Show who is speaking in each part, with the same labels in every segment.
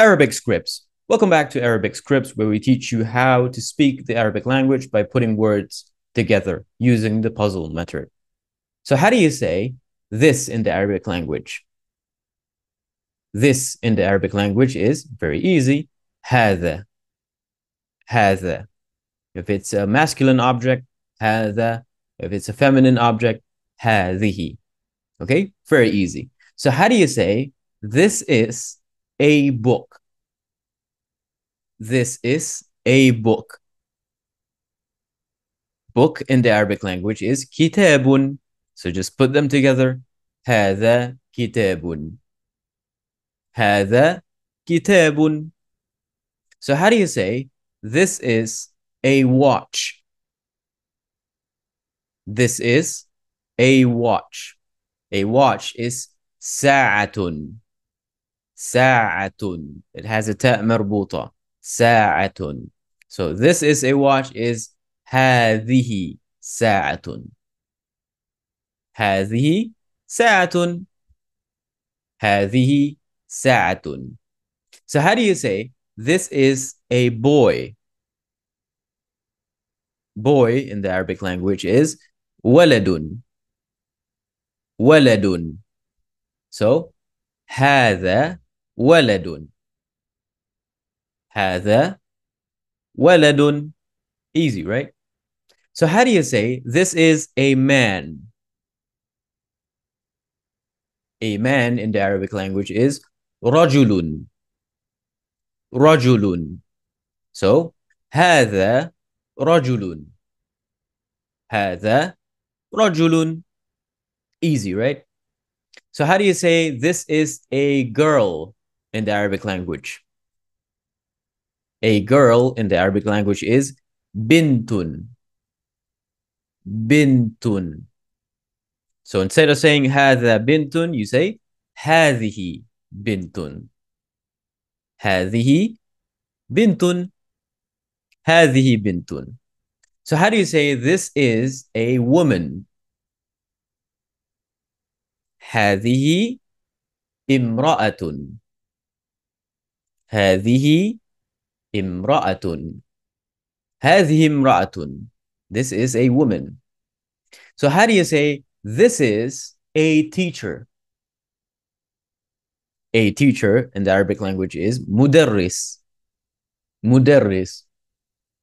Speaker 1: Arabic scripts. Welcome back to Arabic scripts, where we teach you how to speak the Arabic language by putting words together using the puzzle method. So, how do you say this in the Arabic language? This in the Arabic language is very easy. هذا هذا. If it's a masculine object, هذا. If it's a feminine object, هذه. Okay, very easy. So, how do you say this is a book. This is a book. Book in the Arabic language is kitabun. So just put them together. هذا كتاب. هذا كتاب. So how do you say this is a watch? This is a watch. A watch is sa'atun. ساعة it has a تاء مربوطة ساعة so this is a watch is هذه ساعة هذه ساعة هذه ساعة so how do you say this is a boy boy in the Arabic language is ولد ولد so هذا ولد هذا ولد easy right so how do you say this is a man a man in the arabic language is رجل رجل so هذا رجل هذا رجل easy right so how do you say this is a girl in the Arabic language. A girl in the Arabic language is bintun. Bintun. So instead of saying هذا bintun, you say هذه bintun. هذه bintun. هذه bintun. So how do you say this is a woman? هذه imra'atun. هذه امرأة هذه امرأة This is a woman. So how do you say this is a teacher? A teacher in the Arabic language is مدرس مدرس.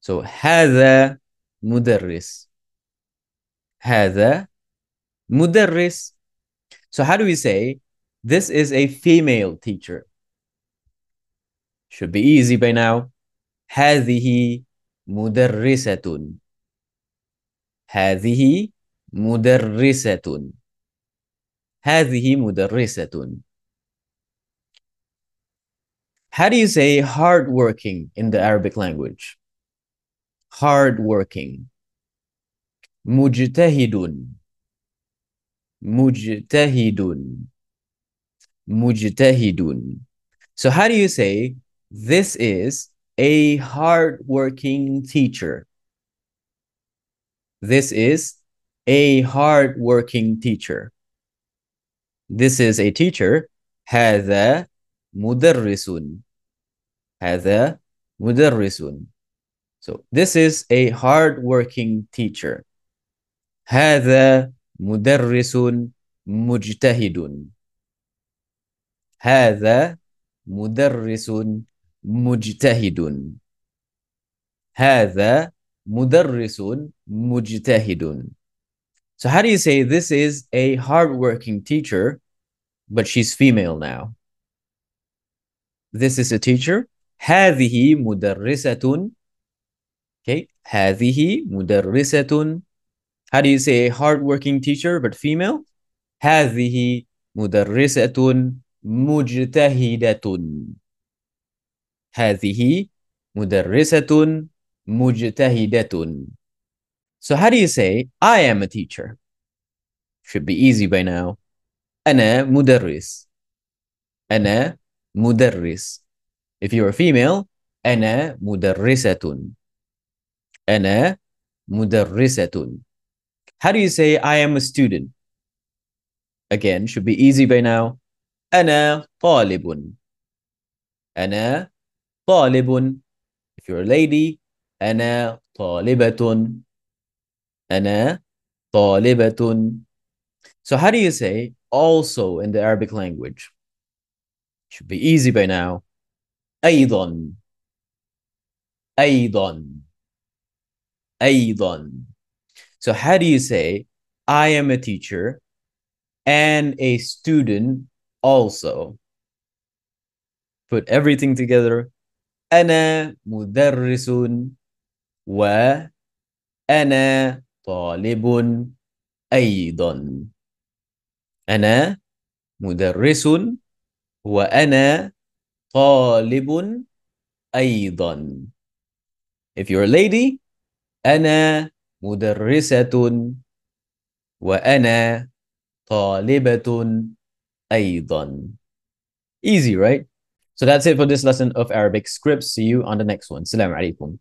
Speaker 1: So هذا مدرس. هذا مدرس. So how do we say this is a female teacher? Should be easy by now. هذه مدرسة هذه مدرسة هذه مدرسة How do you say hardworking in the Arabic language? Hardworking. مجتهد مجتهد مجتهد So how do you say this is a hardworking teacher. This is a hardworking teacher. This is a teacher. هذا مدرس. هذا مدرس. So this is a hardworking teacher. هذا مدرس مجتهد. هذا مدرس مجتهد هذا مدرس مجتهد So how do you say this is a hardworking teacher, but she's female now? This is a teacher. هذه مدرسة Okay, هذه مدرسة How do you say a hardworking teacher but female? هذه مدرسة مجتهدة هذه مدرسة مجتهدة. So how do you say I am a teacher? Should be easy by now. أنا مدرس. أنا مدرس. If you're a female, أنا مدرسة. أنا مدرسة. How do you say I am a student? Again, should be easy by now. أنا طالب. أنا طالب if you're a lady أنا طالبة أنا طالبة So how do you say also in the Arabic language? Should be easy by now. أيضا أيضا أيضا So how do you say I am a teacher and a student also? Put everything together أنا مدرس وأنا طالب أيضا أنا مدرس وأنا طالب أيضا If you're a lady أنا مدرسة وأنا طالبة أيضا Easy, right? So that's it for this lesson of Arabic scripts. See you on the next one. Assalamu alaikum.